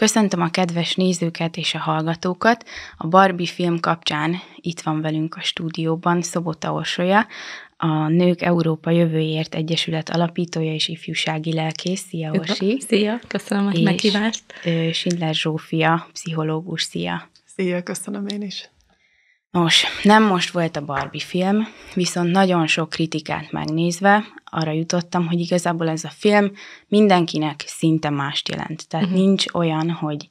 Köszöntöm a kedves nézőket és a hallgatókat. A Barbie film kapcsán itt van velünk a stúdióban Szobota Orsolya, a Nők Európa Jövőért Egyesület alapítója és ifjúsági lelkész. Szia, Orsi! Szia, köszönöm, a meghívást! Sindler Zsófia, pszichológus. Szia! Szia, köszönöm én is! Nos, nem most volt a Barbie film, viszont nagyon sok kritikát megnézve arra jutottam, hogy igazából ez a film mindenkinek szinte mást jelent. Tehát uh-huh. nincs olyan, hogy,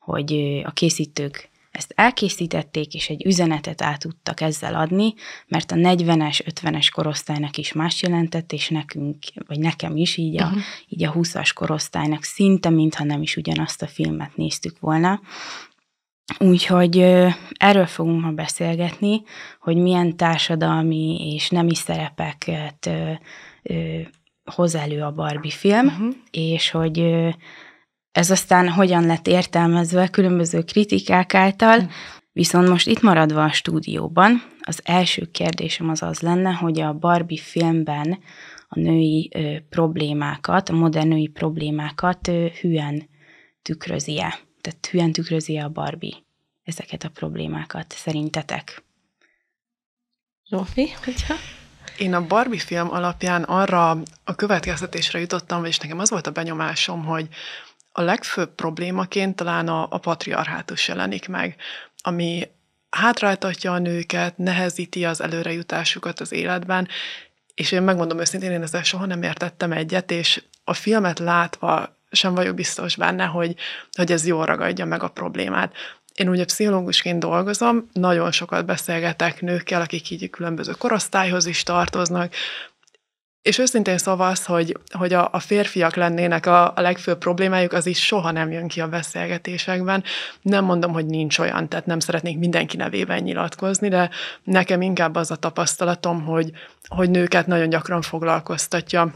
hogy a készítők ezt elkészítették, és egy üzenetet át tudtak ezzel adni, mert a 40-es, 50-es korosztálynak is más jelentett, és nekünk, vagy nekem is, így a, uh-huh. így a 20-as korosztálynak szinte, mintha nem is ugyanazt a filmet néztük volna. Úgyhogy erről fogunk ma beszélgetni, hogy milyen társadalmi és nemi szerepeket hoz elő a Barbie film, uh-huh. és hogy ez aztán hogyan lett értelmezve különböző kritikák által, uh-huh. Viszont most itt maradva a stúdióban, az első kérdésem az az lenne, hogy a Barbie filmben a női problémákat, a modern női problémákat ö, hülyen tükrözi-e? hülyen tükrözi a Barbie ezeket a problémákat, szerintetek? Zsófi, hogyha? Én a Barbie film alapján arra a következtetésre jutottam, és nekem az volt a benyomásom, hogy a legfőbb problémaként talán a, a patriarhátus jelenik meg, ami hátráltatja a nőket, nehezíti az előrejutásukat az életben, és én megmondom őszintén, én ezzel soha nem értettem egyet, és a filmet látva sem vagyok biztos benne, hogy, hogy ez jól ragadja meg a problémát. Én ugye pszichológusként dolgozom, nagyon sokat beszélgetek nőkkel, akik így különböző korosztályhoz is tartoznak, és őszintén szóval az, hogy, hogy a, a férfiak lennének a, a legfőbb problémájuk, az is soha nem jön ki a beszélgetésekben. Nem mondom, hogy nincs olyan, tehát nem szeretnék mindenki nevében nyilatkozni, de nekem inkább az a tapasztalatom, hogy, hogy nőket nagyon gyakran foglalkoztatja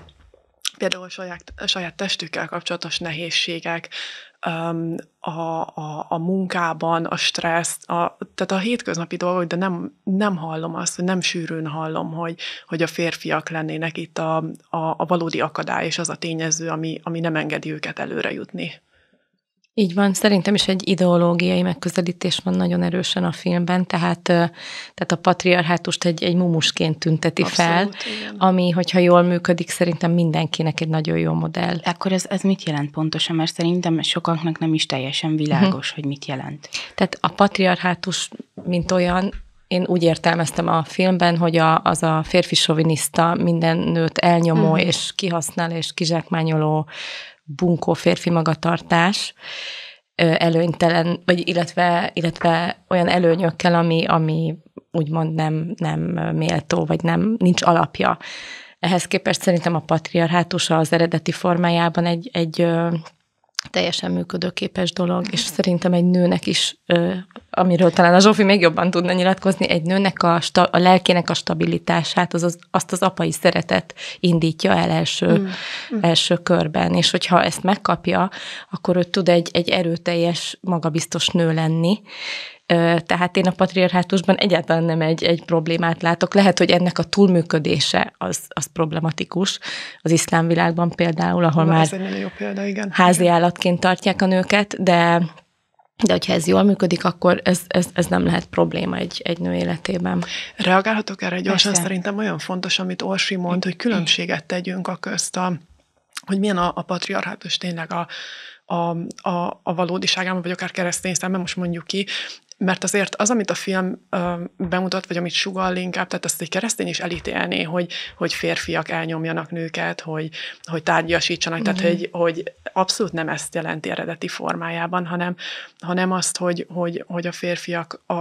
például a saját, a saját testükkel kapcsolatos nehézségek, a, a, a munkában, a stressz, a, tehát a hétköznapi dolgok, de nem, nem hallom azt, hogy nem sűrűn hallom, hogy, hogy a férfiak lennének itt a, a, a valódi akadály, és az a tényező, ami, ami nem engedi őket előre jutni. Így van, szerintem is egy ideológiai megközelítés van nagyon erősen a filmben, tehát, tehát a patriarhátust egy, egy mumusként tünteti Abszolút, fel, igen. ami, hogyha jól működik, szerintem mindenkinek egy nagyon jó modell. Akkor ez, ez mit jelent pontosan? Mert szerintem sokaknak nem is teljesen világos, uh-huh. hogy mit jelent. Tehát a patriarhátus, mint olyan, én úgy értelmeztem a filmben, hogy a, az a férfi soviniszta minden nőt elnyomó uh-huh. és kihasznál és kizsákmányoló bunkó férfi magatartás előnytelen, vagy illetve, illetve olyan előnyökkel, ami, ami úgymond nem, nem méltó, vagy nem, nincs alapja. Ehhez képest szerintem a patriarhátusa az eredeti formájában egy, egy teljesen működőképes dolog, és mhm. szerintem egy nőnek is, amiről talán a Zsófi még jobban tudna nyilatkozni, egy nőnek a, sta, a lelkének a stabilitását, az, az, azt az apai szeretet indítja el első, mm. első körben, és hogyha ezt megkapja, akkor ő tud egy, egy erőteljes, magabiztos nő lenni, tehát én a patriarchátusban egyáltalán nem egy, egy problémát látok. Lehet, hogy ennek a túlműködése az, az problematikus. Az iszlám világban például, ahol már házi állatként tartják a nőket, de de hogyha ez jól működik, akkor ez, ez, ez nem lehet probléma egy, egy nő életében. Reagálhatok erre gyorsan? Persze. Szerintem olyan fontos, amit Orsi mond, hogy különbséget tegyünk a közt, a, hogy milyen a, a patriarchátus tényleg a, a, a, a valódiságában, vagy akár keresztény szemben, most mondjuk ki, mert azért az, amit a film ö, bemutat, vagy amit sugall inkább, tehát azt egy keresztény is elítélné, hogy, hogy férfiak elnyomjanak nőket, hogy, hogy tárgyasítsanak, uh-huh. tehát hogy, hogy abszolút nem ezt jelenti eredeti formájában, hanem, hanem azt, hogy, hogy, hogy a férfiak a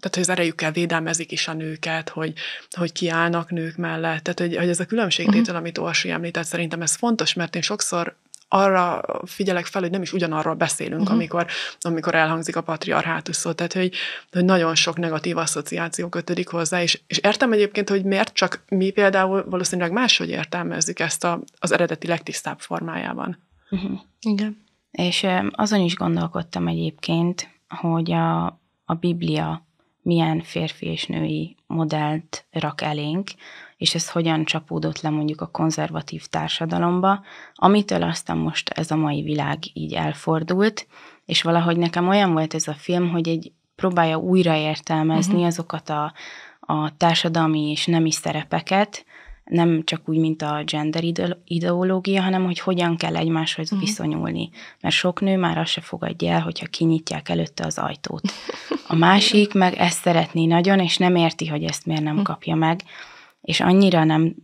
tehát hogy az erejükkel védelmezik is a nőket, hogy, hogy kiállnak nők mellett. Tehát, hogy, hogy ez a különbségtétel, uh-huh. amit Orsi említett, szerintem ez fontos, mert én sokszor arra figyelek fel, hogy nem is ugyanarról beszélünk, uh-huh. amikor, amikor elhangzik a patriarhátus szó. Tehát, hogy, hogy nagyon sok negatív asszociáció kötődik hozzá, és, és értem egyébként, hogy miért, csak mi például valószínűleg máshogy értelmezzük ezt a, az eredeti legtisztább formájában. Uh-huh. Igen. És azon is gondolkodtam egyébként, hogy a, a Biblia milyen férfi és női modellt rak elénk, és ez hogyan csapódott le mondjuk a konzervatív társadalomba, amitől aztán most ez a mai világ így elfordult, és valahogy nekem olyan volt ez a film, hogy egy próbálja újraértelmezni uh-huh. azokat a, a társadalmi és nemi szerepeket, nem csak úgy, mint a gender ideológia, hanem hogy hogyan kell egymáshoz uh-huh. viszonyulni. Mert sok nő már azt se fogadja el, hogyha kinyitják előtte az ajtót. A másik meg ezt szeretné nagyon, és nem érti, hogy ezt miért nem mhm. kapja meg és annyira nem,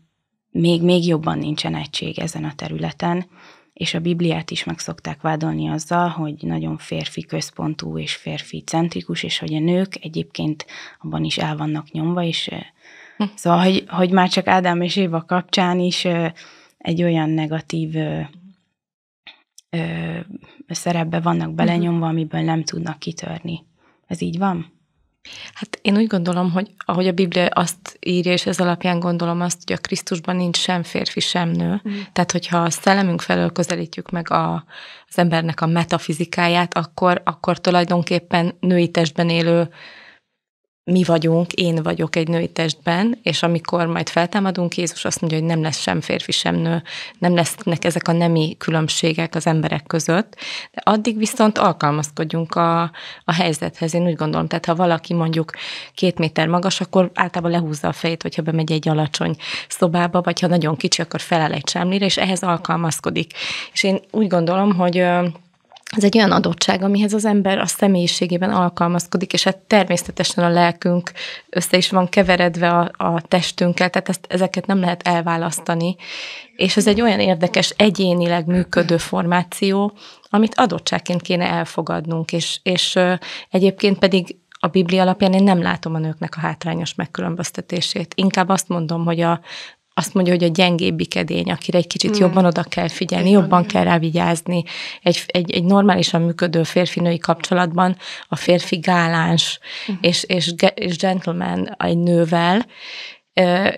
még, még jobban nincsen egység ezen a területen, és a Bibliát is meg szokták vádolni azzal, hogy nagyon férfi központú és férfi centrikus, és hogy a nők egyébként abban is el vannak nyomva, és hm. szóval, hogy, hogy már csak Ádám és Éva kapcsán is egy olyan negatív szerepbe vannak mhm. belenyomva, amiből nem tudnak kitörni. Ez így van? Hát én úgy gondolom, hogy ahogy a Biblia azt írja, és ez alapján gondolom azt, hogy a Krisztusban nincs sem férfi, sem nő. Mm. Tehát, hogyha a szellemünk felől közelítjük meg a, az embernek a metafizikáját, akkor, akkor tulajdonképpen női testben élő mi vagyunk, én vagyok egy női testben, és amikor majd feltámadunk, Jézus azt mondja, hogy nem lesz sem férfi, sem nő, nem lesznek ezek a nemi különbségek az emberek között, de addig viszont alkalmazkodjunk a, a helyzethez, én úgy gondolom. Tehát ha valaki mondjuk két méter magas, akkor általában lehúzza a fejét, hogyha bemegy egy alacsony szobába, vagy ha nagyon kicsi, akkor felel egy sámlira, és ehhez alkalmazkodik. És én úgy gondolom, hogy ez egy olyan adottság, amihez az ember a személyiségében alkalmazkodik, és hát természetesen a lelkünk össze is van keveredve a, a testünkkel, tehát ezt, ezeket nem lehet elválasztani. És ez egy olyan érdekes, egyénileg működő formáció, amit adottságként kéne elfogadnunk, és, és egyébként pedig a Biblia alapján én nem látom a nőknek a hátrányos megkülönböztetését. Inkább azt mondom, hogy a, azt mondja, hogy a gyengébbik edény, akire egy kicsit mm. jobban oda kell figyelni, Igen, jobban kell rá vigyázni. Egy, egy, egy normálisan működő férfi-női kapcsolatban a férfi gáláns mm. és, és, és gentleman egy nővel,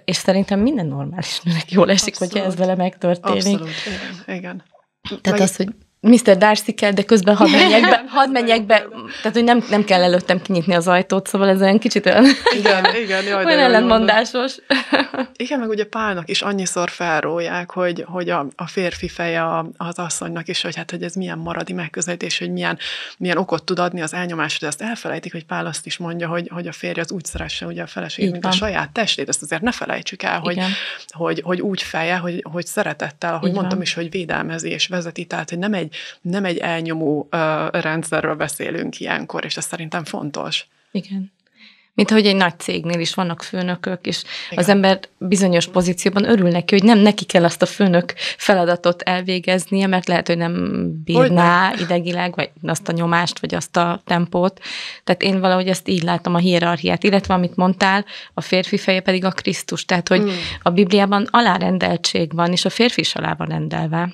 és szerintem minden normális nőnek jól esik, Abszolút. hogyha ez vele megtörténik. Abszolút, igen. igen. Tehát Vagy... az, hogy Mr. darcy kell, de közben hadd menjek be, hadd menjek be, tehát hogy nem, nem kell előttem kinyitni az ajtót, szóval ez olyan kicsit olyan, igen, igen, jaj, olyan ellentmondásos. Igen, meg ugye Pálnak is annyiszor felróják, hogy, hogy a, a férfi feje az asszonynak is, hogy hát hogy ez milyen maradi megközelítés, hogy milyen, milyen okot tud adni az elnyomásra, de ezt elfelejtik, hogy Pál azt is mondja, hogy, hogy a férj az úgy szeresse ugye a Így mint a saját testét, ezt azért ne felejtsük el, hogy, hogy, hogy, hogy úgy feje, hogy, hogy szeretettel, ahogy Így mondtam is, hogy védelmezi és vezeti, tehát hogy nem egy egy, nem egy elnyomó uh, rendszerről beszélünk ilyenkor, és ez szerintem fontos. Igen. Mint hogy egy nagy cégnél is vannak főnökök, és Igen. az ember bizonyos pozícióban örül neki, hogy nem neki kell azt a főnök feladatot elvégeznie, mert lehet, hogy nem bírná hogy idegileg, vagy azt a nyomást, vagy azt a tempót. Tehát én valahogy ezt így látom a hierarchiát, illetve amit mondtál, a férfi feje pedig a Krisztus. Tehát, hogy mm. a Bibliában alárendeltség van, és a férfi is alá van rendelve.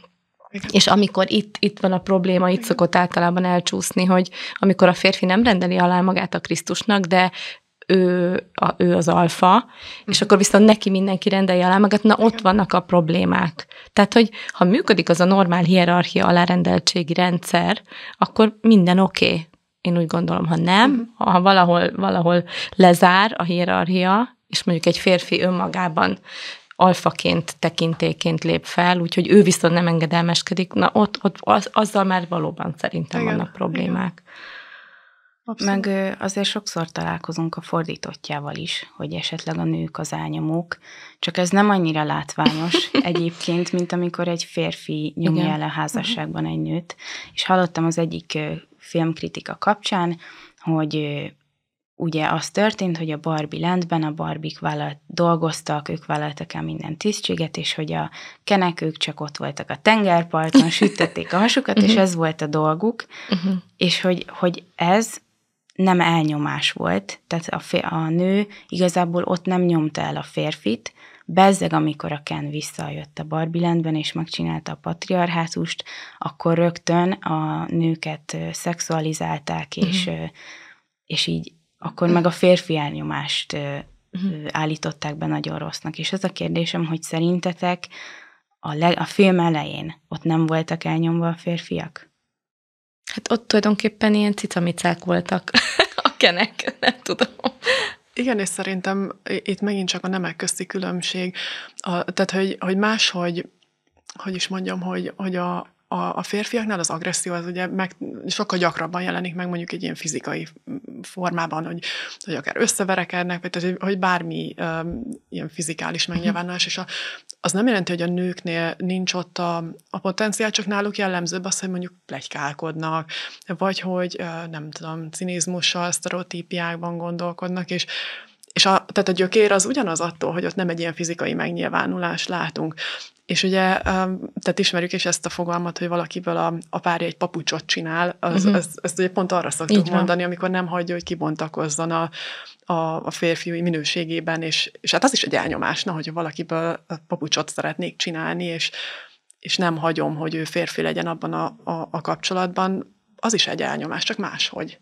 És amikor itt, itt van a probléma, itt szokott általában elcsúszni, hogy amikor a férfi nem rendeli alá magát a Krisztusnak, de ő, a, ő az alfa, és mhm. akkor viszont neki mindenki rendelje alá magát, na ott vannak a problémák. Tehát, hogy ha működik az a normál hierarchia alárendeltségi rendszer, akkor minden oké. Okay. Én úgy gondolom, ha nem, uh-huh. ha valahol, valahol lezár a hierarchia, és mondjuk egy férfi önmagában alfaként, tekintéként lép fel, úgyhogy ő viszont nem engedelmeskedik, na ott, ott az, azzal már valóban szerintem igen, vannak problémák. Igen. Meg azért sokszor találkozunk a fordítottjával is, hogy esetleg a nők az ányomók, csak ez nem annyira látványos egyébként, mint amikor egy férfi nyomja Igen. el a mhm. házasságban egy nőt. És hallottam az egyik filmkritika kapcsán, hogy ugye az történt, hogy a Barbie Landben a Barbik vállalt, dolgoztak, ők vállaltak el minden tisztséget, és hogy a kenek, ők csak ott voltak a tengerparton, sütötték a hasukat, és mhm. ez volt a dolguk, mhm. és hogy, hogy ez nem elnyomás volt, tehát a, fér, a nő igazából ott nem nyomta el a férfit, bezzeg, amikor a Ken visszajött a Landben, és megcsinálta a patriarhátust, akkor rögtön a nőket szexualizálták, és, mhm. és így akkor meg a férfi elnyomást mhm. állították be nagyon rossznak. És ez a kérdésem, hogy szerintetek a, leg, a film elején ott nem voltak elnyomva a férfiak? Hát ott tulajdonképpen ilyen cicamicák voltak a kenek, nem tudom. Igen, és szerintem itt megint csak a nemek közti különbség. A, tehát, hogy, hogy máshogy, hogy is mondjam, hogy, hogy a, a, a férfiaknál az agresszió az ugye meg, sokkal gyakrabban jelenik meg mondjuk egy ilyen fizikai mm, formában, hogy, hogy akár összeverekednek, vagy tehát, hogy bármi um, ilyen fizikális megnyilvánulás, és a, az nem jelenti, hogy a nőknél nincs ott a, a potenciál, csak náluk jellemzőbb az, hogy mondjuk plegykálkodnak, vagy hogy nem tudom, cinizmussal, sztereotípiákban gondolkodnak, és és a, tehát a gyökér az ugyanaz attól, hogy ott nem egy ilyen fizikai megnyilvánulás látunk. És ugye, tehát ismerjük is ezt a fogalmat, hogy valakiből a, a párja egy papucsot csinál, az, uh-huh. az, ugye pont arra szoktuk Így van. mondani, amikor nem hagyja, hogy kibontakozzon a, a, a férfi minőségében, és, és hát az is egy elnyomás, na, hogyha valakiből a papucsot szeretnék csinálni, és, és nem hagyom, hogy ő férfi legyen abban a, a, a kapcsolatban, az is egy elnyomás, csak máshogy.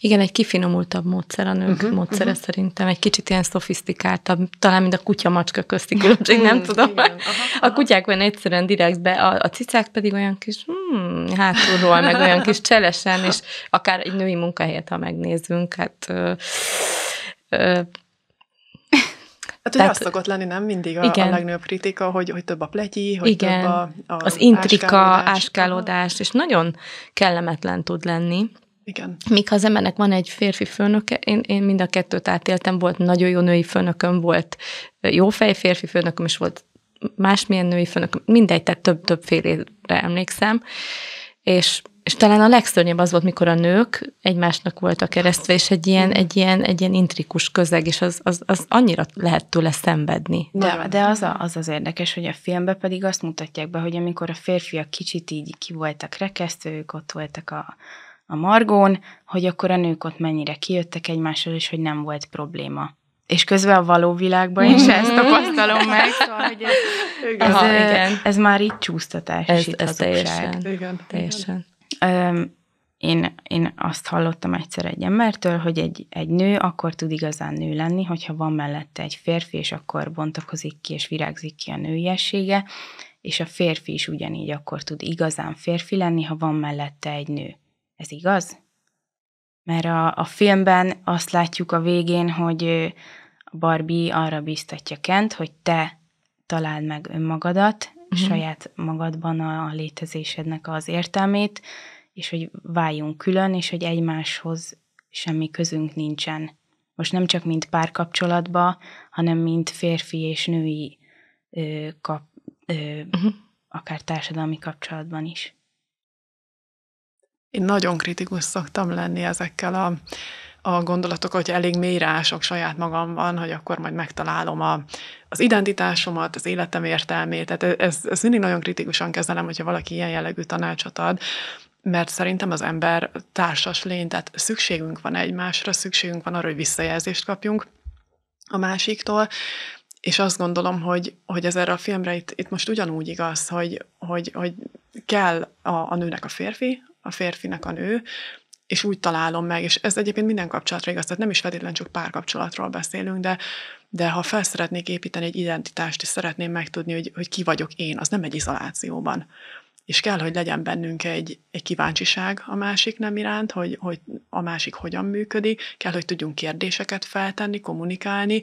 Igen, egy kifinomultabb módszer a nők uh-huh, módszere uh-huh. szerintem, egy kicsit ilyen szofisztikáltabb, talán mint a kutya-macska közti különbség, nem mhm, tudom. Igen, aha, aha. A kutyák van egyszerűen be, a, a cicák pedig olyan kis hmm, hátulról, meg olyan kis cselesen, és akár egy női munkahelyet, ha megnézzünk, hát... Ö, ö, Hát ugye Tehát, az szokott lenni, nem mindig a, igen. a legnagyobb kritika, hogy, hogy több a pletyi, hogy igen, több a, a Az intrika, áskálódás, áskálódás, és nagyon kellemetlen tud lenni. Igen. Míg az embernek van egy férfi főnöke, én, én mind a kettőt átéltem, volt nagyon jó női főnököm, volt jó fej férfi főnököm, és volt másmilyen női főnököm, mindegy, tehát több-több félére emlékszem, és és talán a legszörnyebb az volt, mikor a nők egymásnak voltak keresztve, és egy ilyen, egy ilyen, egy ilyen intrikus közeg, és az, az, az annyira lehet tőle szenvedni. De, de az, a, az az érdekes, hogy a filmben pedig azt mutatják be, hogy amikor a férfiak kicsit így ki voltak rekesztve, ők ott voltak a, a margón, hogy akkor a nők ott mennyire kijöttek egymással, és hogy nem volt probléma. És közben a való világban is ezt mhm. tapasztalom meg, szóval, hogy ez, ez, Aha, ez, igen. ez már így csúsztatás, ez, itt ez teljesen. Igen, teljesen. Um, én, én azt hallottam egyszer egy embertől, hogy egy, egy nő akkor tud igazán nő lenni, hogyha van mellette egy férfi, és akkor bontakozik ki, és virágzik ki a nőiessége, és a férfi is ugyanígy akkor tud igazán férfi lenni, ha van mellette egy nő. Ez igaz? Mert a, a filmben azt látjuk a végén, hogy Barbie arra biztatja Kent, hogy te találd meg önmagadat, uh-huh. saját magadban a, a létezésednek az értelmét, és hogy váljunk külön, és hogy egymáshoz semmi közünk nincsen. Most nem csak mint párkapcsolatba, hanem mint férfi és női ö, kap, ö, uh-huh. akár társadalmi kapcsolatban is én nagyon kritikus szoktam lenni ezekkel a, a gondolatokkal, hogy elég mélyre saját saját van, hogy akkor majd megtalálom a, az identitásomat, az életem értelmét. Tehát e-, ez, ez mindig nagyon kritikusan kezelem, hogyha valaki ilyen jellegű tanácsot ad, mert szerintem az ember társas lény, tehát szükségünk van egymásra, szükségünk van arra, hogy visszajelzést kapjunk a másiktól, és azt gondolom, hogy, hogy ez erre a filmre itt, itt most ugyanúgy igaz, hogy, hogy, hogy kell a, a nőnek a férfi, a férfinek a nő, és úgy találom meg, és ez egyébként minden kapcsolatra igaz, tehát nem is feltétlenül csak párkapcsolatról beszélünk, de, de ha fel szeretnék építeni egy identitást, és szeretném megtudni, hogy, hogy ki vagyok én, az nem egy izolációban. És kell, hogy legyen bennünk egy, egy kíváncsiság a másik nem iránt, hogy, hogy a másik hogyan működik, kell, hogy tudjunk kérdéseket feltenni, kommunikálni,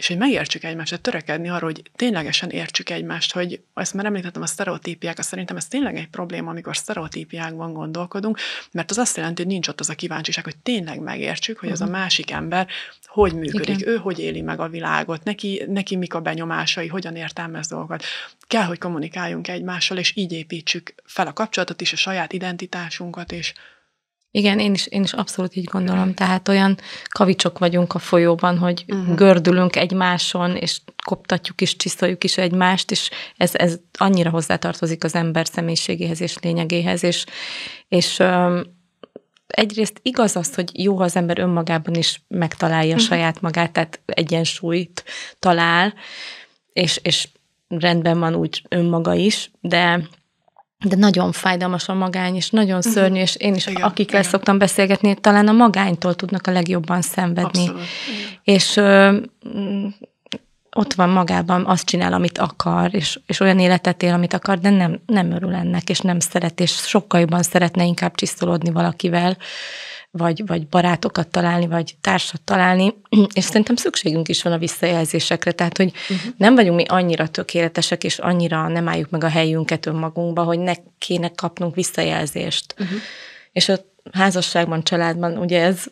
és hogy megértsük egymást, hogy törekedni arra, hogy ténylegesen értsük egymást, hogy ezt már említettem, a sztereotípiák, azt szerintem ez tényleg egy probléma, amikor sztereotípiákban gondolkodunk, mert az azt jelenti, hogy nincs ott az a kíváncsiság, hogy tényleg megértsük, hogy az a mhm. másik ember hogy működik, Igen. ő hogy éli meg a világot, neki, neki mik a benyomásai, hogyan értelmez dolgokat. Kell, hogy kommunikáljunk egymással, és így építsük fel a kapcsolatot is, a saját identitásunkat, és igen, én is, én is abszolút így gondolom. Tehát olyan kavicsok vagyunk a folyóban, hogy uh-huh. gördülünk egymáson, és koptatjuk is, csiszoljuk is egymást, és ez, ez annyira hozzátartozik az ember személyiségéhez és lényegéhez, és, és um, egyrészt igaz az, hogy jó, ha az ember önmagában is megtalálja uh-huh. saját magát, tehát egyensúlyt talál, és, és rendben van úgy önmaga is, de de nagyon fájdalmas a magány, és nagyon mhm. szörnyű, uh-huh. és én is igen, akikkel igen. szoktam beszélgetni, talán a magánytól tudnak a legjobban szenvedni. Abszolút, és ö, ott van magában, azt csinál, amit akar, és, és olyan életet él, amit akar, de nem, nem örül ennek, és nem szeret, és sokkal jobban szeretne inkább csiszolódni valakivel, vagy, vagy barátokat találni, vagy társat találni, és szerintem szükségünk is van a visszajelzésekre, tehát hogy uh-huh. nem vagyunk mi annyira tökéletesek, és annyira nem álljuk meg a helyünket önmagunkba, hogy ne kéne kapnunk visszajelzést. Uh-huh. És a házasságban, családban ugye ez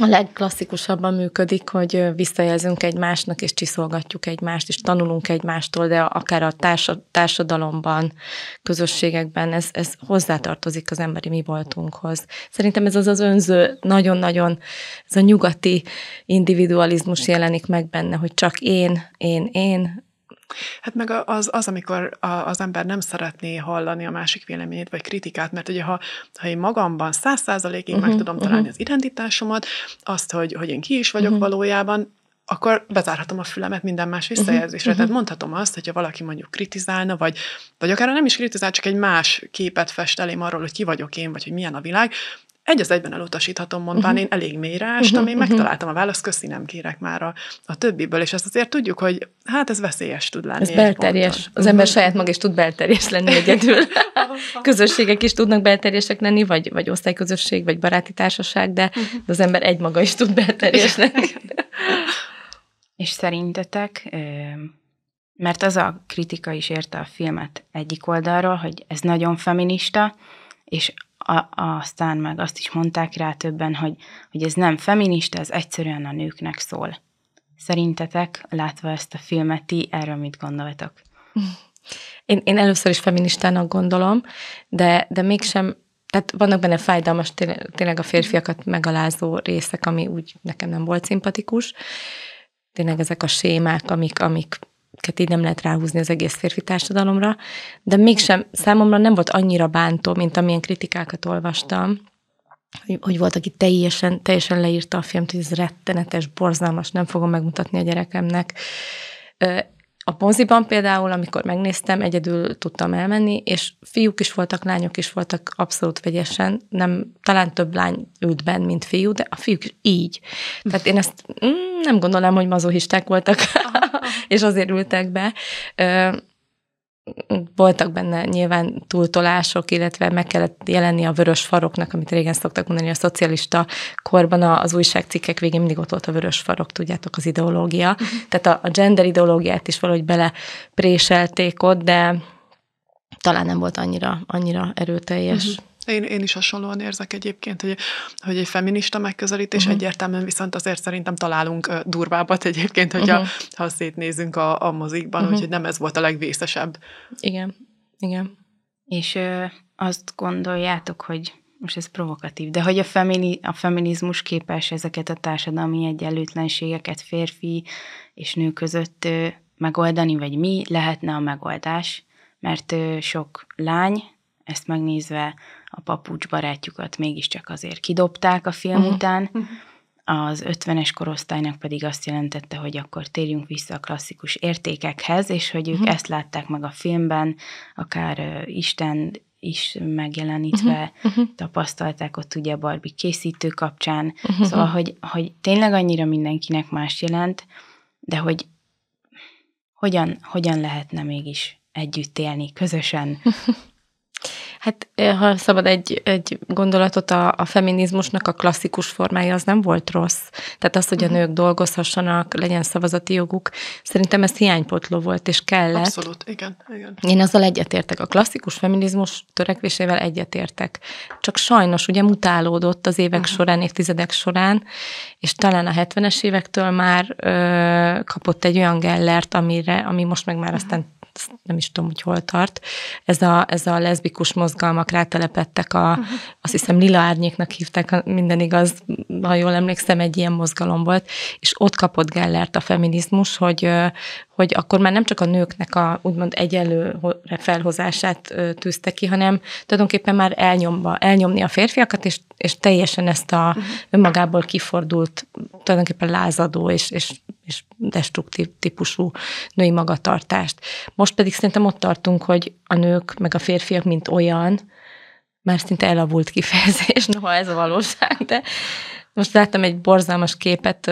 a legklasszikusabban működik, hogy visszajelzünk egymásnak, és csiszolgatjuk egymást, és tanulunk egymástól, de akár a társa, társadalomban, közösségekben ez, ez hozzátartozik az emberi mi voltunkhoz. Szerintem ez az az önző, nagyon-nagyon, ez a nyugati individualizmus jelenik meg benne, hogy csak én, én, én, Hát meg az, az amikor a, az ember nem szeretné hallani a másik véleményét, vagy kritikát, mert ugye ha, ha én magamban száz százalékig uh-huh, meg mhm, tudom uh-huh. találni az identitásomat, azt, hogy, hogy én ki is vagyok uh-huh. valójában, akkor bezárhatom a fülemet minden más visszajelzésre. Uh-huh. Tehát mondhatom azt, hogyha valaki mondjuk kritizálna, vagy, vagy akár nem is kritizál, csak egy más képet fest elém arról, hogy ki vagyok én, vagy hogy milyen a világ, egy az egyben elutasíthatom, mondván uh-huh. én elég mélyre estem, mhm, uh-huh. Mhm. én megtaláltam a választ, köszi, nem kérek már a, a többiből, és ezt azért tudjuk, hogy hát ez veszélyes tud lenni. Ez belterjes. Ponton. Az ember saját maga is tud belterjes lenni egyedül. Közösségek is tudnak belterjesek lenni, vagy, vagy osztályközösség, vagy baráti társaság, de, uh-huh. de az ember egy maga is tud belterjes lenni. és szerintetek, mert az a kritika is érte a filmet egyik oldalról, hogy ez nagyon feminista, és a, aztán meg azt is mondták rá többen, hogy, hogy ez nem feminista, ez egyszerűen a nőknek szól. Szerintetek, látva ezt a filmet, ti erről mit gondoltok? Én, én először is feministának gondolom, de, de mégsem, tehát vannak benne fájdalmas, tényleg a férfiakat megalázó részek, ami úgy nekem nem volt szimpatikus. Tényleg ezek a sémák, amik, amik etiketteket így nem lehet ráhúzni az egész férfi társadalomra, de mégsem számomra nem volt annyira bántó, mint amilyen kritikákat olvastam, hogy, hogy volt, aki teljesen, teljesen leírta a filmt, hogy ez rettenetes, borzalmas, nem fogom megmutatni a gyerekemnek. A moziban például, amikor megnéztem, egyedül tudtam elmenni, és fiúk is voltak, lányok is voltak abszolút vegyesen, nem, talán több lány ült benn, mint fiú, de a fiúk is így. Tehát én ezt mm, nem gondolom, hogy mazohisták voltak, és azért ültek be. Voltak benne nyilván túltolások, illetve meg kellett jelenni a vörös faroknak, amit régen szoktak mondani a szocialista korban, az újságcikkek végén mindig ott volt a vörös farok, tudjátok, az ideológia. Mhm. Tehát a, a gender ideológiát is valahogy belepréselték ott, de talán nem volt annyira, annyira erőteljes. Uh-huh. Én, én is hasonlóan érzek egyébként, hogy, hogy egy feminista megközelítés uh-huh. egyértelműen viszont azért szerintem találunk durvábbat egyébként, hogyha uh-huh. ha szétnézünk a, a mozikban, uh-huh. úgyhogy nem ez volt a legvészesebb. Igen, igen. És ö, azt gondoljátok, hogy most ez provokatív, de hogy a, femini, a feminizmus képes ezeket a társadalmi egyenlőtlenségeket férfi és nő között ö, megoldani, vagy mi lehetne a megoldás, mert ö, sok lány ezt megnézve a papucs barátjukat mégiscsak azért kidobták a film uh-huh. után, mhm. az 50-es korosztálynak pedig azt jelentette, hogy akkor térjünk vissza a klasszikus értékekhez, és hogy ők uh-huh. ezt látták meg a filmben, akár uh, Isten is megjelenítve uh-huh, tapasztalták ott ugye a Barbie készítő kapcsán, uh-huh. szóval, hogy, hogy tényleg annyira mindenkinek más jelent, de hogy hogyan, hogyan lehetne mégis együtt élni közösen Hát ha szabad egy, egy gondolatot, a, a feminizmusnak a klasszikus formája az nem volt rossz. Tehát az, hogy a mhm. nők dolgozhassanak, legyen szavazati joguk, szerintem ez hiánypotló volt, és kellett. Abszolút, igen. igen. Én azzal egyetértek. A klasszikus feminizmus törekvésével egyetértek. Csak sajnos ugye mutálódott az évek uh-huh. során, évtizedek során, és talán a 70-es évektől már ö, kapott egy olyan gellert, amire, ami most meg már uh-huh. aztán nem is tudom, hogy hol tart, ez a, ez a leszbikus mozgalmak rátelepettek a, uh-huh. azt hiszem Lila Árnyéknak hívták, minden igaz, ha jól emlékszem, egy ilyen mozgalom volt, és ott kapott Gellert a feminizmus, hogy, hogy akkor már nem csak a nőknek a úgymond egyenlő felhozását tűzte ki, hanem tulajdonképpen már elnyomva, elnyomni a férfiakat, és, és teljesen ezt a mhm. önmagából kifordult, tulajdonképpen lázadó és, és és destruktív típusú női magatartást. Most pedig szerintem ott tartunk, hogy a nők meg a férfiak, mint olyan, már szinte elavult kifejezés, noha ez a valóság, de most láttam egy borzalmas képet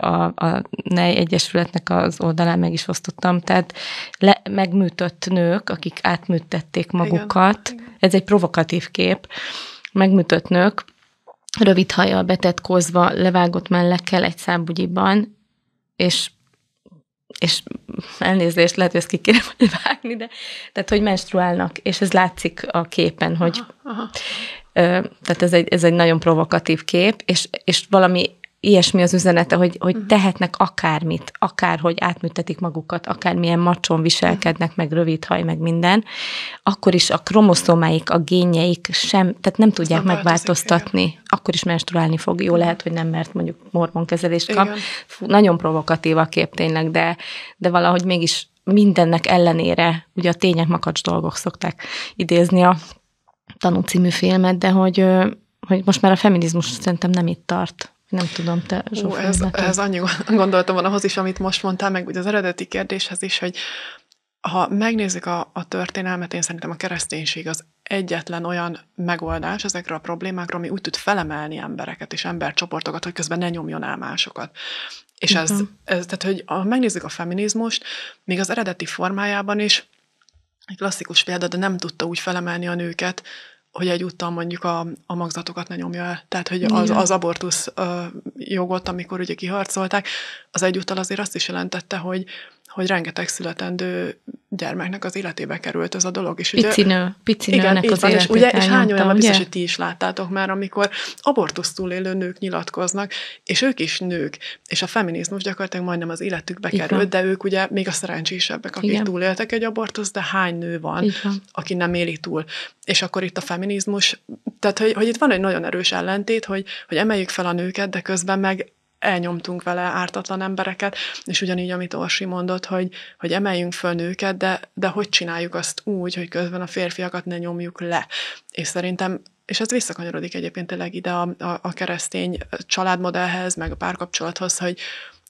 a, a NEI Egyesületnek az oldalán, meg is osztottam, tehát le, megműtött nők, akik átműtették magukat, Igen. ez egy provokatív kép, megműtött nők, rövid hajjal betetkozva, levágott mellekkel egy szábugyiban, és és elnézést, lehet, hogy ezt ki kéne vágni, de tehát, hogy menstruálnak, és ez látszik a képen, hogy aha, aha tehát ez egy, ez egy nagyon provokatív kép, és, és valami ilyesmi az üzenete, hogy, hogy mhm. tehetnek akármit, akárhogy átműtetik magukat, akármilyen macson viselkednek, meg rövidhaj, meg minden, akkor is a kromosztomáik, a génjeik sem, tehát nem tudják nem megváltoztatni. Változik, akkor is menstruálni fog. Jó mhm. lehet, hogy nem, mert mondjuk mormonkezelést kap. Fú, nagyon provokatív a kép tényleg, de, de valahogy mégis mindennek ellenére, ugye a tények makacs dolgok szokták idézni a Tanú című filmet, de hogy, hogy most már a feminizmus szerintem nem itt tart. Nem tudom, te Zsófi, ez, ez annyi gondoltam van ahhoz is, amit most mondtál, meg ugye az eredeti kérdéshez is, hogy ha megnézzük a, a történelmet, én szerintem a kereszténység az egyetlen olyan megoldás ezekre a problémákra, ami úgy tud felemelni embereket és embercsoportokat, hogy közben ne nyomjon el másokat. És uh-huh. ez, ez, tehát, hogy ha megnézzük a feminizmust, még az eredeti formájában is, egy klasszikus példa, de nem tudta úgy felemelni a nőket, hogy egyúttal mondjuk a, a magzatokat ne nyomja el. Tehát, hogy az, az abortusz jogot, amikor ugye kiharcolták, az egyúttal azért azt is jelentette, hogy hogy rengeteg születendő gyermeknek az életébe került ez a dolog. És picinő, ugye, igen, az van, és, ugye, és hány olyan biztos, hogy ti is láttátok már, amikor abortusz túlélő nők nyilatkoznak, és ők is nők, és a feminizmus gyakorlatilag majdnem az életükbe Itt került, van. de ők ugye még a szerencsésebbek, akik Igen. túléltek egy abortusz, de hány nő van, van, aki nem éli túl. És akkor itt a feminizmus, tehát hogy, hogy itt van egy nagyon erős ellentét, hogy, hogy emeljük fel a nőket, de közben meg elnyomtunk vele ártatlan embereket, és ugyanígy, amit Orsi mondott, hogy, hogy emeljünk föl nőket, de, de hogy csináljuk azt úgy, hogy közben a férfiakat ne nyomjuk le. És szerintem és ez visszakanyarodik egyébként tényleg ide a, a, a keresztény családmodellhez, meg a párkapcsolathoz, hogy,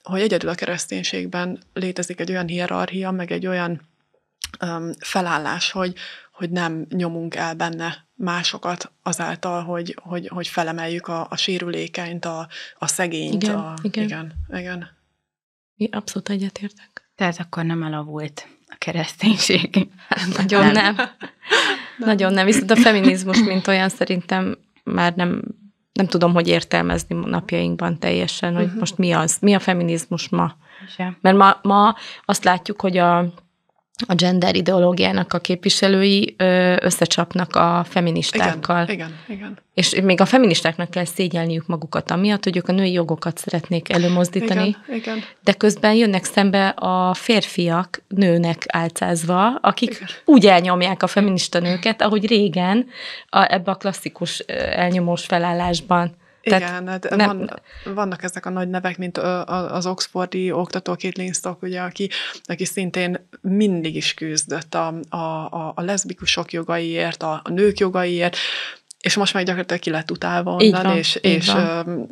hogy egyedül a kereszténységben létezik egy olyan hierarchia, meg egy olyan um, felállás, hogy, hogy nem nyomunk el benne másokat azáltal, hogy, hogy, hogy felemeljük a, a sérülékenyt, a, a szegényt. Igen, a, igen. igen, igen. Mi abszolút egyetértek. Tehát akkor nem elavult a kereszténység. Hát nagyon nem. nem. nem. Nagyon nem, viszont a feminizmus, mint olyan szerintem már nem, nem tudom, hogy értelmezni napjainkban teljesen, hogy uh-huh. most mi az, mi a feminizmus ma. Sem. Mert ma, ma azt látjuk, hogy a a gender ideológiának a képviselői összecsapnak a feministákkal. Igen, igen, igen. És még a feministáknak kell szégyelniük magukat, amiatt, hogy ők a női jogokat szeretnék előmozdítani, igen, igen. de közben jönnek szembe a férfiak nőnek álcázva, akik igen. úgy elnyomják a feminista nőket, ahogy régen a, ebbe a klasszikus elnyomós felállásban tehát Igen, hát nem, van, vannak ezek a nagy nevek, mint az oxfordi oktató Kate Lindstock, ugye, aki, aki szintén mindig is küzdött a, a, a leszbikusok jogaiért, a, a nők jogaiért, és most már gyakorlatilag ki lett utálva onnan, így van, és, így és van.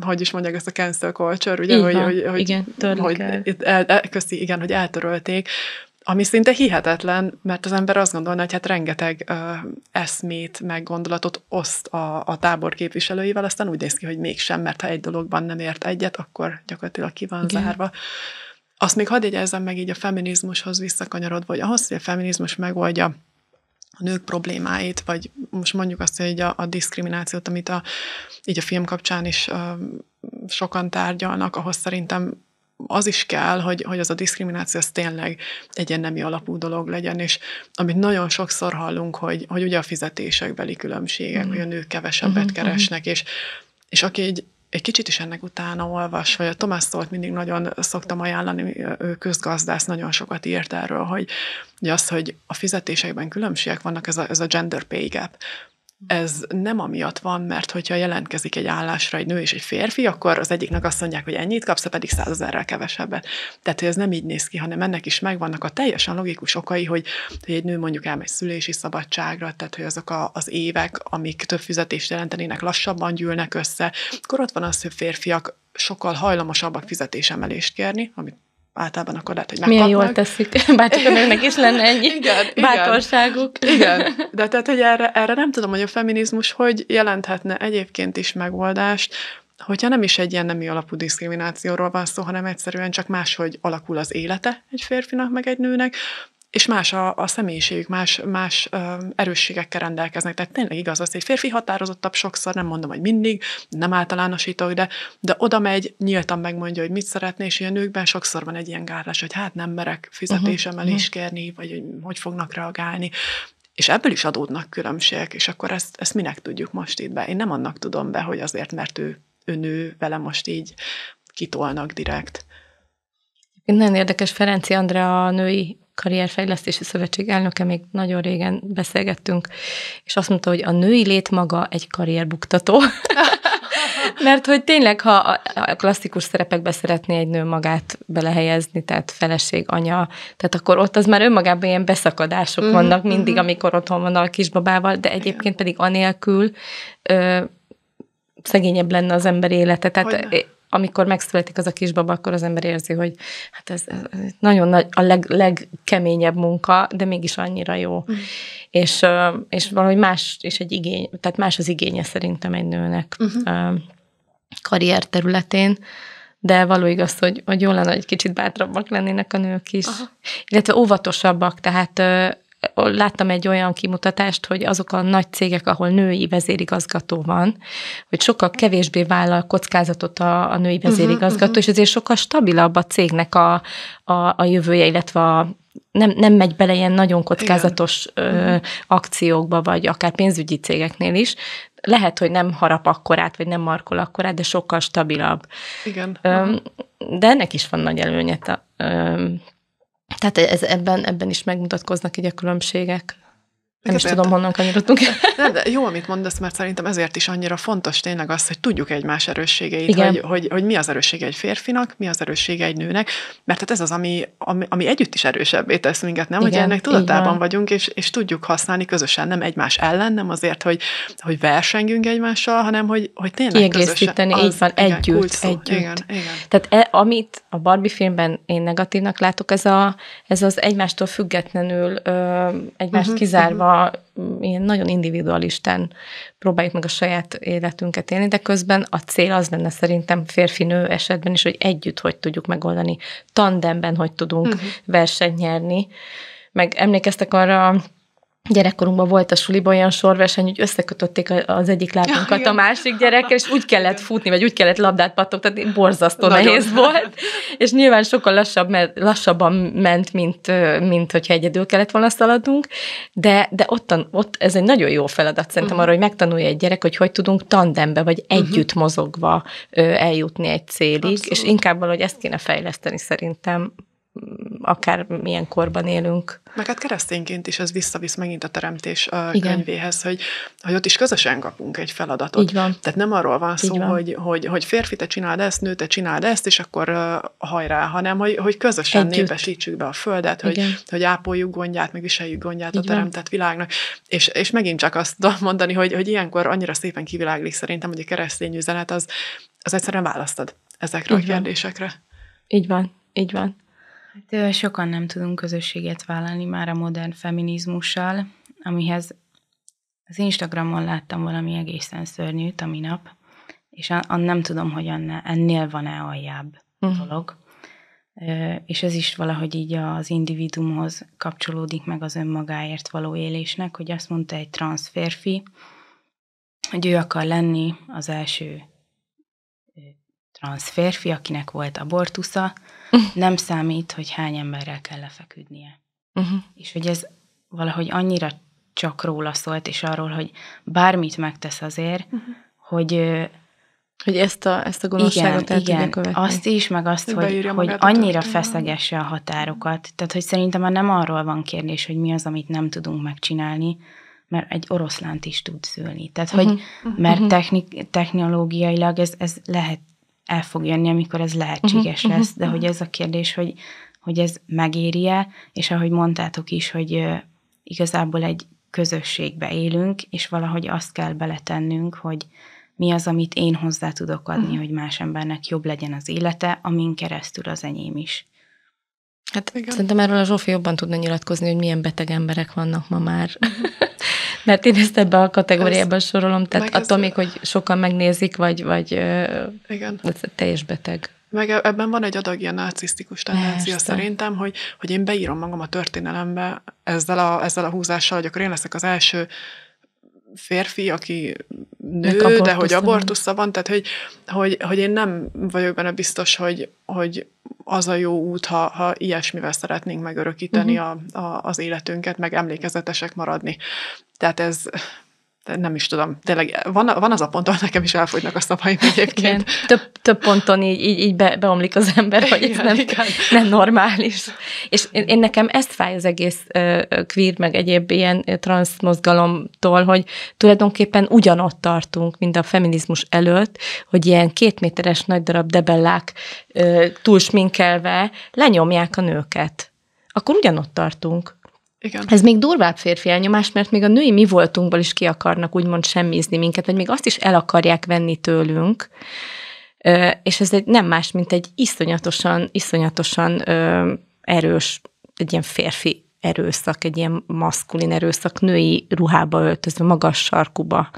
hogy is mondják ezt a cancel culture, ugye, így hogy, van, hogy, igen, hogy, hogy el, el, köszi, igen, hogy eltörölték, ami szinte hihetetlen, mert az ember azt gondolna, hogy hát rengeteg ö, eszmét, meg gondolatot oszt a, a tábor képviselőivel, aztán úgy néz ki, hogy mégsem, mert ha egy dologban nem ért egyet, akkor gyakorlatilag ki van Igen. zárva. Azt még hadd jegyezzem meg így a feminizmushoz visszakanyarodva, hogy ahhoz, hogy a feminizmus megoldja a nők problémáit, vagy most mondjuk azt, hogy a, a diszkriminációt, amit a, így a film kapcsán is ö, sokan tárgyalnak, ahhoz szerintem az is kell, hogy, hogy az a diszkrimináció az tényleg egy ilyen nemi alapú dolog legyen, és amit nagyon sokszor hallunk, hogy, hogy ugye a fizetésekbeli különbségek, mm. hogy a nők kevesebbet mm-hmm. mm-hmm. keresnek, és, és aki egy egy kicsit is ennek utána olvas, vagy a Tomás szólt mindig nagyon szoktam ajánlani, ő közgazdász, nagyon sokat írt erről, hogy, hogy az, hogy a fizetésekben különbségek vannak, ez a, ez a gender pay gap, Mm. ez nem amiatt van, mert hogyha jelentkezik egy állásra egy nő és egy férfi, akkor az egyiknek azt mondják, hogy ennyit kapsz, a pedig százezerrel kevesebbet. Tehát, hogy ez nem így néz ki, hanem ennek is megvannak a teljesen logikus okai, hogy, hogy egy nő mondjuk elmegy szülési szabadságra, tehát, hogy azok a, az évek, amik több fizetést jelentenének, lassabban gyűlnek össze. Akkor ott van az, hogy férfiak sokkal hajlamosabbak fizetésemelést kérni, amit általában akkor lehet, hogy megkapnak. Milyen jól teszik. Bárcsak a nőknek is lenne ennyi igen, bátorságuk. Igen, de tehát, hogy erre, erre nem tudom, hogy a feminizmus hogy jelenthetne egyébként is megoldást, hogyha nem is egy ilyen nemi alapú diszkriminációról van szó, hanem egyszerűen csak máshogy alakul az élete egy férfinak, meg egy nőnek, és más a, a személyiségük, más, más ö, erősségekkel rendelkeznek. Tehát tényleg igaz az, hogy férfi határozottabb sokszor, nem mondom, hogy mindig, nem általánosítok, de, de oda megy, nyíltan megmondja, hogy mit szeretné, és ilyen nőkben sokszor van egy ilyen gárlás, hogy hát nem merek mhm, fizetésemmel uh-huh. kérni, vagy hogy, hogy fognak reagálni. És ebből is adódnak különbségek, és akkor ezt, ezt minek tudjuk most itt be? Én nem annak tudom be, hogy azért, mert ő, ő nő, vele most így kitolnak direkt. Nagyon érdekes Ferenci Andrea a női Karrierfejlesztési Szövetség elnöke, még nagyon régen beszélgettünk, és azt mondta, hogy a női lét maga egy karrierbuktató. Mert hogy tényleg, ha a klasszikus szerepekbe szeretné egy nő magát belehelyezni, tehát feleség, anya, tehát akkor ott az már önmagában ilyen beszakadások mm-hmm. vannak mindig, mhm. amikor otthon van a kisbabával, de egyébként pedig anélkül ö, szegényebb lenne az ember élete. Tehát amikor megszületik az a kisbaba, akkor az ember érzi, hogy hát ez, ez nagyon nagy, a leg, legkeményebb munka, de mégis annyira jó. Mm. És, és valahogy más és egy igény, tehát más az igénye szerintem egy nőnek mm-hmm. karrier területén de való igaz, hogy, hogy jól lenne, hogy kicsit bátrabbak lennének a nők is. Aha. Illetve óvatosabbak, tehát láttam egy olyan kimutatást, hogy azok a nagy cégek, ahol női vezérigazgató van, hogy sokkal kevésbé vállal kockázatot a, a női mhm, vezérigazgató, uh-huh, uh-huh. és ezért sokkal stabilabb a cégnek a, a, a jövője, illetve a nem, nem megy bele ilyen nagyon kockázatos ö, mhm. akciókba, vagy akár pénzügyi cégeknél is. Lehet, hogy nem harap akkorát, vagy nem markol akkorát, de sokkal stabilabb. Igen. Ö, de ennek is van nagy előnye. Ö, tehát ez, ebben, ebben is megmutatkoznak így a különbségek. Nem ezért, is tudom, honnan kanyarodtunk. De, de jó, amit mondasz, mert szerintem ezért is annyira fontos tényleg az, hogy tudjuk egymás erősségeit, hogy, hogy, hogy mi az erőssége egy férfinak, mi az erőssége egy nőnek, mert hát ez az, ami, ami, ami együtt is erősebbé tesz minket, nem? Igen, hogy ennek tudatában vagyunk, és, és tudjuk használni közösen, nem egymás ellen, nem azért, hogy, hogy versengünk egymással, hanem hogy, hogy tényleg Kiegészíteni, közösen. Az, így van, igen, együtt. Kulcsszó, együtt. Igen, igen. Tehát e, amit a Barbie filmben én negatívnak látok, ez, a, ez az egymástól függetlenül, ö, egymást uh-huh, kizárva uh-huh Szóval, mm, ilyen nagyon individualisten próbáljuk meg a saját életünket élni, de közben a cél az lenne szerintem férfi-nő esetben is, hogy együtt hogy tudjuk megoldani, tandemben hogy tudunk uh-huh. versenyt nyerni. Meg emlékeztek arra gyerekkorunkban volt a suliban olyan sorverseny, hogy összekötötték az egyik lábunkat ja, a másik gyerekkel, és úgy kellett futni, vagy úgy kellett labdát pattogtatni, borzasztó Nagyon. nehéz volt, és nyilván sokkal lassabb, mert lassabban ment, mint, mint hogyha egyedül kellett volna szaladnunk, de, de ott, ott ez egy nagyon jó feladat szerintem uh-huh. arra, hogy megtanulja egy gyerek, hogy hogy tudunk tandembe, vagy mhm. együtt uh-huh. mozogva eljutni egy célig, Abszolút. és inkább valahogy ezt kéne fejleszteni szerintem. Mm, akár milyen korban élünk. Meg hát keresztényként is ez visszavisz megint a teremtés a Igen. könyvéhez, hogy, hogy ott is közösen kapunk egy feladatot. Így van. Tehát nem arról van szó, van. Hogy, hogy, hogy férfi, te csináld ezt, nő, te csináld ezt, és akkor uh, hajrá, hanem hogy, hogy közösen Együtt. népesítsük be a földet, Igen. hogy, hogy ápoljuk gondját, meg viseljük gondját Így a teremtett van. világnak. És, és megint csak azt tudom mondani, hogy, hogy ilyenkor annyira szépen kiviláglik szerintem, hogy a keresztény üzenet az, az egyszerűen választad ezekre Így a kérdésekre. Van. Így van. Így van. Hát sokan nem tudunk közösséget vállalni már a modern feminizmussal, amihez az Instagramon láttam valami egészen szörnyűt a minap, és a, a nem tudom, hogy annál, ennél van-e aljább uh-huh. dolog. És ez is valahogy így az individumhoz kapcsolódik meg az önmagáért való élésnek, hogy azt mondta egy transz férfi, hogy ő akar lenni az első transz férfi, akinek volt abortusza, nem számít, hogy hány emberrel kell lefeküdnie. Uh-huh. És hogy ez valahogy annyira csak róla szólt, és arról, hogy bármit megtesz azért, uh-huh. hogy... Hogy ezt a, ezt a gonoszságot igen, el igen, követni. azt is, meg azt, hogy, hogy, hogy annyira feszegesse a határokat. Tehát, hogy szerintem már nem arról van kérdés, hogy mi az, amit nem tudunk megcsinálni, mert egy oroszlánt is tud szülni. Tehát, hogy uh-huh. mert uh-huh. technik, technológiailag ez, ez lehet el fog jönni, amikor ez lehetséges uh-huh, lesz, de uh-huh. hogy ez a kérdés, hogy, hogy ez megéri-e, és ahogy mondtátok is, hogy igazából egy közösségbe élünk, és valahogy azt kell beletennünk, hogy mi az, amit én hozzá tudok adni, uh-huh. hogy más embernek jobb legyen az élete, amin keresztül az enyém is. Hát Igen. szerintem erről a Zsófi jobban tudna nyilatkozni, hogy milyen beteg emberek vannak ma már. Mhm mert én ezt ebbe a kategóriába ezt, sorolom, tehát attól még, hogy sokan megnézik, vagy, vagy igen. teljes beteg. Meg e- ebben van egy adag ilyen narcisztikus tendencia Leste. szerintem, hogy, hogy én beírom magam a történelembe ezzel a, ezzel a húzással, hogy akkor én leszek az első férfi, aki nő, de hogy abortusza van, tehát hogy, hogy, hogy én nem vagyok benne biztos, hogy, hogy az a jó út, ha, ha ilyesmivel szeretnénk megörökíteni uh-huh. a, a, az életünket, meg emlékezetesek maradni. Tehát ez nem is tudom, tényleg van, van az a pont, ahol nekem is elfogynak a szavaim egyébként. Igen, több, több ponton így, így, így be, beomlik az ember, hogy igen, ez nem, igen. nem normális. És én, én nekem ezt fáj az egész uh, queer, meg egyéb ilyen transz mozgalomtól, hogy tulajdonképpen ugyanott tartunk, mint a feminizmus előtt, hogy ilyen kétméteres nagy darab debellák uh, túlsminkelve lenyomják a nőket. Akkor ugyanott tartunk igen. Ez még durvább férfi elnyomás, mert még a női mi voltunkból is ki akarnak úgymond semmizni minket, vagy még azt is el akarják venni tőlünk, és ez egy nem más, mint egy iszonyatosan, iszonyatosan erős, egy ilyen férfi erőszak, egy ilyen maszkulin erőszak, női ruhába öltözve, magas sarkuba,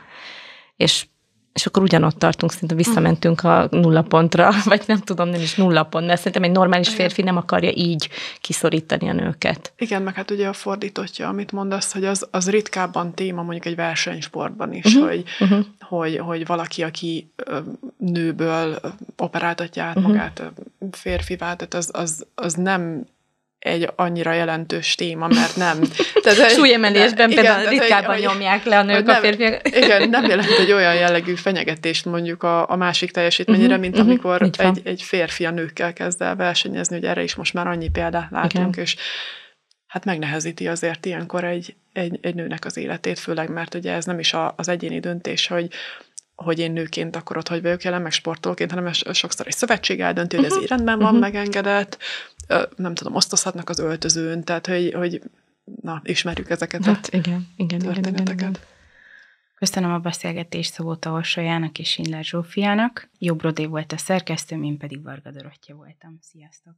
és és akkor ugyanott tartunk, szinte visszamentünk a nulla pontra, vagy nem tudom, nem is nulla pont, mert szerintem egy normális férfi nem akarja így kiszorítani a nőket. Igen, meg hát ugye a fordítottja, amit mondasz, hogy az, az ritkábban téma mondjuk egy versenysportban is, uh-huh. Hogy, uh-huh. Hogy, hogy valaki, aki nőből operáltatja át uh-huh. magát férfivá, tehát az, az, az nem egy annyira jelentős téma, mert nem. Tehát, Súlyemelésben például igen, ritkában hogy, nyomják le a nők nem, a férfiak. Igen, nem jelent egy olyan jellegű fenyegetést mondjuk a, a másik mhm, mint uh-huh, amikor uh-huh, egy, egy férfi a nőkkel kezd el versenyezni, hogy erre is most már annyi példát látunk, igen. és hát megnehezíti azért ilyenkor egy, egy, egy nőnek az életét, főleg mert ugye ez nem is a, az egyéni döntés, hogy hogy én nőként akkor ott hogy vagyok jelen, meg sportolóként, hanem sokszor egy szövetség eldönti, hogy ez uh-huh. Mhm. így rendben van, uh-huh. megengedett, nem tudom, osztozhatnak az öltözőn, tehát hogy, hogy na, ismerjük ezeket hát, a igen, igen, történeteket. Igen, igen, igen. Köszönöm a beszélgetést Szabóta Orsolyának és Inler Zsófiának. Jobrodé volt a szerkesztő, én pedig Varga Dorottya voltam. Sziasztok!